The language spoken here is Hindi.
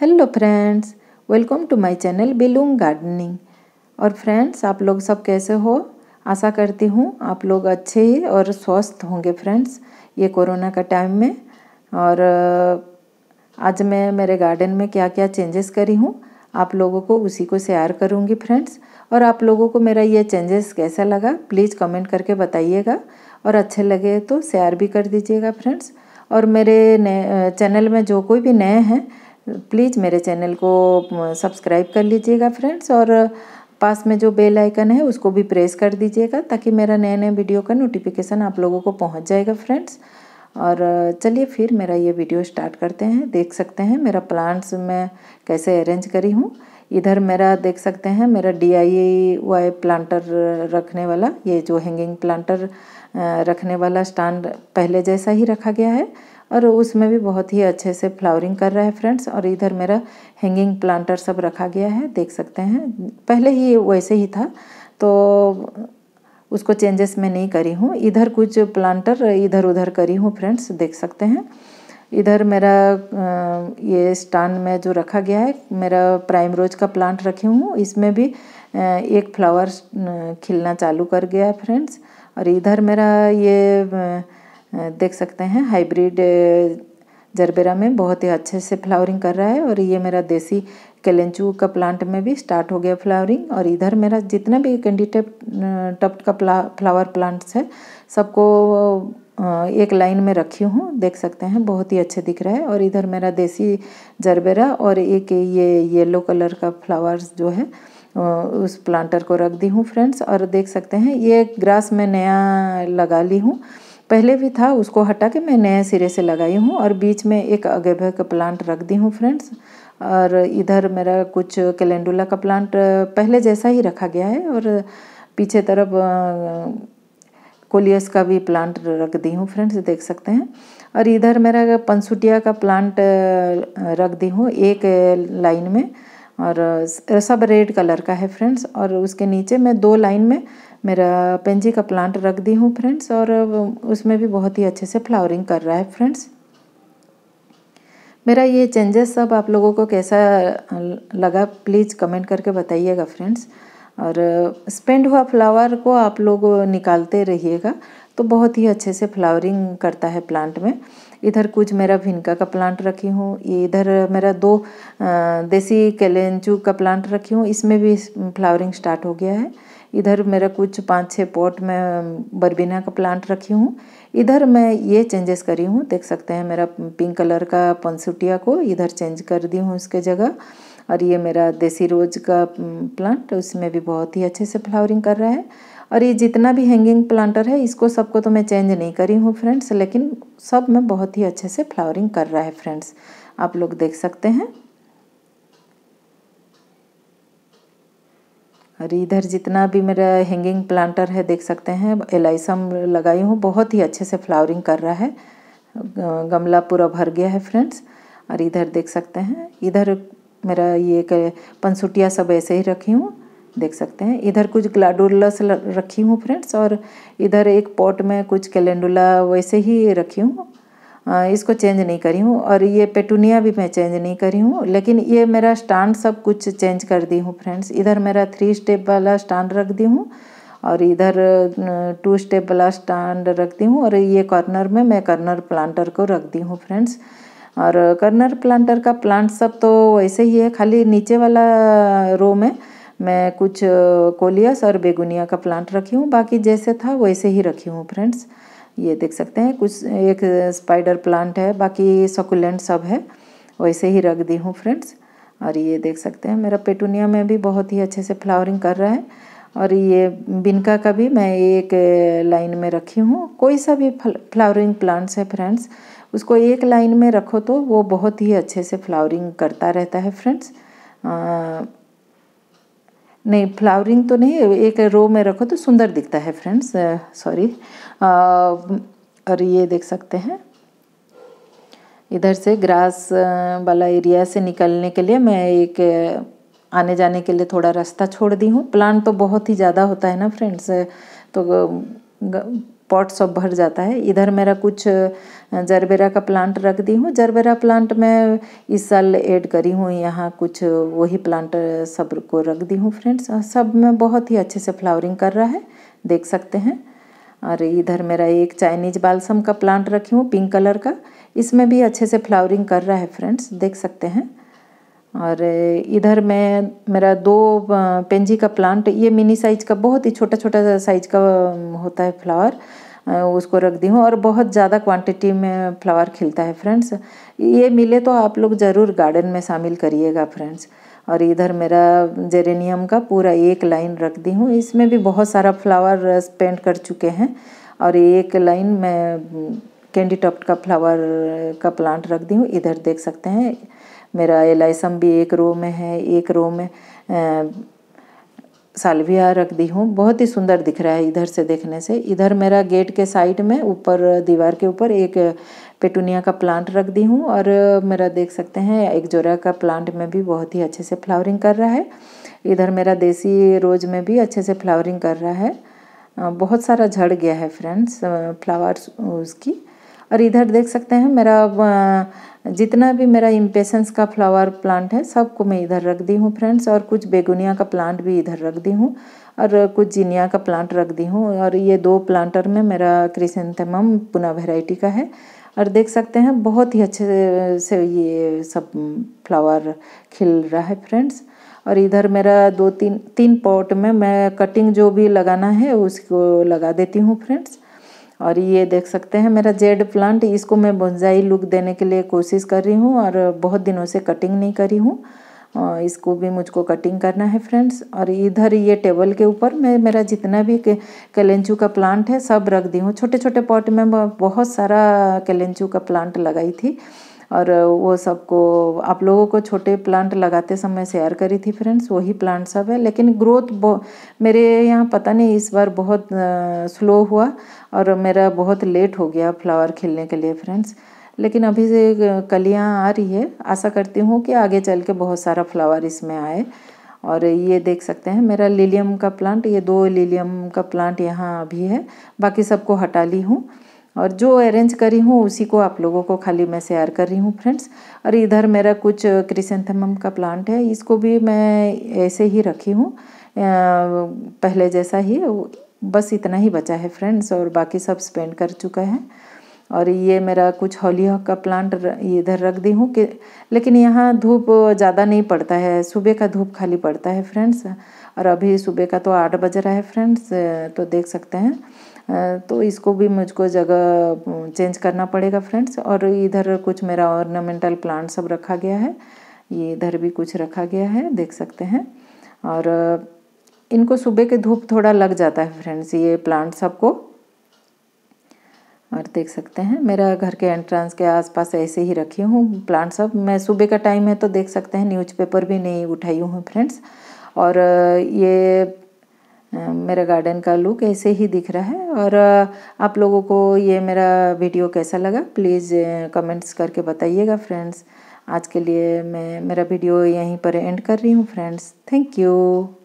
hello friends welcome to my channel बिलूंग गार्डनिंग और फ्रेंड्स आप लोग सब कैसे हो आशा करती हूँ आप लोग अच्छे ही और स्वस्थ होंगे फ्रेंड्स ये कोरोना का टाइम में और आज मैं मेरे गार्डन में क्या क्या चेंजेस करी हूँ आप लोगों को उसी को शेयर करूँगी फ्रेंड्स और आप लोगों को मेरा ये चेंजेस कैसा लगा प्लीज़ कमेंट करके बताइएगा और अच्छे लगे तो शेयर भी कर दीजिएगा फ्रेंड्स और मेरे चैनल में जो कोई भी नए हैं प्लीज़ मेरे चैनल को सब्सक्राइब कर लीजिएगा फ्रेंड्स और पास में जो बेल आइकन है उसको भी प्रेस कर दीजिएगा ताकि मेरा नया नया वीडियो का नोटिफिकेशन आप लोगों को पहुंच जाएगा फ्रेंड्स और चलिए फिर मेरा ये वीडियो स्टार्ट करते हैं देख सकते हैं मेरा प्लांट्स मैं कैसे अरेंज करी हूँ इधर मेरा देख सकते हैं मेरा डी आई वाई प्लांटर रखने वाला ये जो हैंगिंग प्लांटर रखने वाला स्टैंड पहले जैसा ही रखा गया है और उसमें भी बहुत ही अच्छे से फ्लावरिंग कर रहा है फ्रेंड्स और इधर मेरा हैंगिंग प्लांटर सब रखा गया है देख सकते हैं पहले ही वैसे ही था तो उसको चेंजेस मैं नहीं करी हूँ इधर कुछ प्लांटर इधर उधर करी हूँ फ्रेंड्स देख सकते हैं इधर मेरा ये स्टैंड में जो रखा गया है मेरा प्राइम रोज का प्लांट रखी हूँ इसमें भी एक फ्लावर खिलना चालू कर गया है फ्रेंड्स और इधर मेरा ये देख सकते हैं हाइब्रिड जरबेरा में बहुत ही अच्छे से फ्लावरिंग कर रहा है और ये मेरा देसी केलेंचू का प्लांट में भी स्टार्ट हो गया फ्लावरिंग और इधर मेरा जितना भी कैंडीटेप टप्ट का प्ला फ्लावर प्लांट्स है सबको एक लाइन में रखी हूँ देख सकते हैं बहुत ही अच्छे दिख रहा है और इधर मेरा देसी जरबेरा और एक ये येलो कलर का फ्लावर्स जो है उस प्लांटर को रख दी हूँ फ्रेंड्स और देख सकते हैं ये ग्रास में नया लगा ली हूँ पहले भी था उसको हटा के मैं नए सिरे से लगाई हूँ और बीच में एक अगेभे का प्लांट रख दी हूँ फ्रेंड्स और इधर मेरा कुछ कैलेंडुला का प्लांट पहले जैसा ही रखा गया है और पीछे तरफ कोलियस का भी प्लांट रख दी हूँ फ्रेंड्स देख सकते हैं और इधर मेरा पंसुटिया का प्लांट रख दी हूँ एक लाइन में और सब रेड कलर का है फ्रेंड्स और उसके नीचे मैं दो लाइन में मेरा पेंजी का प्लांट रख दी हूँ फ्रेंड्स और उसमें भी बहुत ही अच्छे से फ्लावरिंग कर रहा है फ्रेंड्स मेरा ये चेंजेस सब आप लोगों को कैसा लगा प्लीज़ कमेंट करके बताइएगा फ्रेंड्स और स्पेंड हुआ फ्लावर को आप लोग निकालते रहिएगा तो बहुत ही अच्छे से फ्लावरिंग करता है प्लांट में इधर कुछ मेरा भिनका का प्लांट रखी हूँ ये इधर मेरा दो देसी केलेंचू का प्लांट रखी हूँ इसमें भी फ्लावरिंग स्टार्ट हो गया है इधर मेरा कुछ पाँच छः पॉट में बरबीना का प्लांट रखी हूँ इधर मैं ये चेंजेस करी हूँ देख सकते हैं मेरा पिंक कलर का पंसुटिया को इधर चेंज कर दी हूँ उसके जगह और ये मेरा देसी रोज का प्लांट उसमें भी बहुत ही अच्छे से फ्लावरिंग कर रहा है और ये जितना भी हैंगिंग प्लांटर है इसको सबको तो मैं चेंज नहीं करी हूँ फ्रेंड्स लेकिन सब में बहुत ही अच्छे से फ्लावरिंग कर रहा है फ्रेंड्स आप लोग देख सकते हैं और इधर जितना भी मेरा हैंगिंग प्लांटर है देख सकते हैं एलाइसम लगाई हूँ बहुत ही अच्छे से फ्लावरिंग कर रहा है गमला पूरा भर गया है फ्रेंड्स और इधर देख सकते हैं इधर मेरा ये पनसुटिया सब ऐसे ही रखी हूँ देख सकते हैं इधर कुछ ग्लाडुलस रखी हूँ फ्रेंड्स और इधर एक पॉट में कुछ कैलेंडुला वैसे ही रखी हूँ इसको चेंज नहीं करी हूँ और ये पेटूनिया भी मैं चेंज नहीं करी हूँ लेकिन ये मेरा स्टैंड सब कुछ चेंज कर दी हूँ फ्रेंड्स इधर मेरा थ्री स्टेप वाला स्टैंड रख दी हूँ और इधर टू स्टेप वाला स्टैंड रख दी हूँ और ये कॉर्नर में मैं कॉर्नर प्लांटर को रख दी हूँ फ्रेंड्स और कर्नर प्लांटर का प्लांट सब तो वैसे ही है खाली नीचे वाला रो में मैं कुछ कोलियस और बेगुनिया का प्लांट रखी हूँ बाकी जैसे था वैसे ही रखी हूँ फ्रेंड्स ये देख सकते हैं कुछ एक स्पाइडर प्लांट है बाकी सकुलेंट सब है वैसे ही रख दी हूँ फ्रेंड्स और ये देख सकते हैं मेरा पेटूनिया में भी बहुत ही अच्छे से फ्लावरिंग कर रहा है और ये बिनका का भी मैं एक लाइन में रखी हूँ कोई सा भी फ्लावरिंग प्लांट्स है फ्रेंड्स उसको एक लाइन में रखो तो वो बहुत ही अच्छे से फ्लावरिंग करता रहता है फ्रेंड्स नहीं फ्लावरिंग तो नहीं एक रो में रखो तो सुंदर दिखता है फ्रेंड्स सॉरी uh, uh, और ये देख सकते हैं इधर से ग्रास uh, वाला एरिया से निकलने के लिए मैं एक आने जाने के लिए थोड़ा रास्ता छोड़ दी हूँ प्लांट तो बहुत ही ज़्यादा होता है ना फ्रेंड्स तो ग, ग, पॉट सब भर जाता है इधर मेरा कुछ जरबेरा का प्लांट रख दी हूँ जरबेरा प्लांट मैं इस साल ऐड करी हूँ यहाँ कुछ वही प्लांट सब को रख दी हूँ फ्रेंड्स सब में बहुत ही अच्छे से फ्लावरिंग कर रहा है देख सकते हैं और इधर मेरा एक चाइनीज बालसम का प्लांट रखी हूँ पिंक कलर का इसमें भी अच्छे से फ्लावरिंग कर रहा है फ्रेंड्स देख सकते हैं और इधर मैं मेरा दो पेंजी का प्लांट ये मिनी साइज का बहुत ही छोटा छोटा साइज का होता है फ्लावर उसको रख दी हूँ और बहुत ज़्यादा क्वांटिटी में फ्लावर खिलता है फ्रेंड्स ये मिले तो आप लोग ज़रूर गार्डन में शामिल करिएगा फ्रेंड्स और इधर मेरा जेरेनियम का पूरा एक लाइन रख दी हूँ इसमें भी बहुत सारा फ्लावर पेंट कर चुके हैं और एक लाइन मैं कैंडी टॉप्ट का फ्लावर का प्लांट रख दी हूँ इधर देख सकते हैं मेरा एलाइसम भी एक रो में है एक रो में सालविया रख दी हूँ बहुत ही सुंदर दिख रहा है इधर से देखने से इधर मेरा गेट के साइड में ऊपर दीवार के ऊपर एक पेटूनिया का प्लांट रख दी हूँ और मेरा देख सकते हैं एक जोरा का प्लांट में भी बहुत ही अच्छे से फ्लावरिंग कर रहा है इधर मेरा देसी रोज में भी अच्छे से फ्लावरिंग कर रहा है बहुत सारा झड़ गया है फ्रेंड्स फ्लावर्स उसकी और इधर देख सकते हैं मेरा जितना भी मेरा इम्पेशंस का फ्लावर प्लांट है सबको मैं इधर रख दी हूँ फ्रेंड्स और कुछ बेगुनिया का प्लांट भी इधर रख दी हूँ और कुछ जीनिया का प्लांट रख दी हूँ और ये दो प्लांटर में मेरा क्रिसेंथेमम पुना वेराइटी का है और देख सकते हैं बहुत ही अच्छे से ये सब फ्लावर खिल रहा है फ्रेंड्स और इधर मेरा दो तीन तीन पॉट में मैं कटिंग जो भी लगाना है उसको लगा देती हूँ फ्रेंड्स और ये देख सकते हैं मेरा जेड प्लांट इसको मैं बोनजाई लुक देने के लिए कोशिश कर रही हूँ और बहुत दिनों से कटिंग नहीं करी हूँ इसको भी मुझको कटिंग करना है फ्रेंड्स और इधर ये टेबल के ऊपर मैं मेरा जितना भी कैलेंचू का प्लांट है सब रख दी हूँ छोटे छोटे पॉट में बहुत सारा कैलेंचू का प्लांट लगाई थी और वो सबको आप लोगों को छोटे प्लांट लगाते समय शेयर करी थी फ्रेंड्स वही प्लांट सब है लेकिन ग्रोथ मेरे यहाँ पता नहीं इस बार बहुत स्लो हुआ और मेरा बहुत लेट हो गया फ्लावर खिलने के लिए फ्रेंड्स लेकिन अभी से कलियाँ आ रही है आशा करती हूँ कि आगे चल के बहुत सारा फ्लावर इसमें आए और ये देख सकते हैं मेरा लिलियम का प्लांट ये दो लिलियम का प्लांट यहाँ अभी है बाकी सबको हटा ली हूँ और जो अरेंज करी हूँ उसी को आप लोगों को खाली मैं शेयर कर रही हूँ फ्रेंड्स और इधर मेरा कुछ क्रिसेंथमम का प्लांट है इसको भी मैं ऐसे ही रखी हूँ पहले जैसा ही बस इतना ही बचा है फ्रेंड्स और बाकी सब स्पेंड कर चुका है और ये मेरा कुछ हॉक का प्लांट इधर रख दी हूँ कि लेकिन यहाँ धूप ज़्यादा नहीं पड़ता है सुबह का धूप खाली पड़ता है फ्रेंड्स और अभी सुबह का तो आठ बज रहा है फ्रेंड्स तो देख सकते हैं तो इसको भी मुझको जगह चेंज करना पड़ेगा फ्रेंड्स और इधर कुछ मेरा ऑर्नामेंटल प्लांट सब रखा गया है ये इधर भी कुछ रखा गया है देख सकते हैं और इनको सुबह के धूप थोड़ा लग जाता है फ्रेंड्स ये प्लांट सबको और देख सकते हैं मेरा घर के एंट्रेंस के आसपास ऐसे ही रखी हूँ प्लांट सब मैं सुबह का टाइम है तो देख सकते हैं न्यूज़पेपर भी नहीं उठाई हूँ फ्रेंड्स और ये मेरा गार्डन का लुक ऐसे ही दिख रहा है और आप लोगों को ये मेरा वीडियो कैसा लगा प्लीज़ कमेंट्स करके बताइएगा फ्रेंड्स आज के लिए मैं मेरा वीडियो यहीं पर एंड कर रही हूँ फ्रेंड्स थैंक यू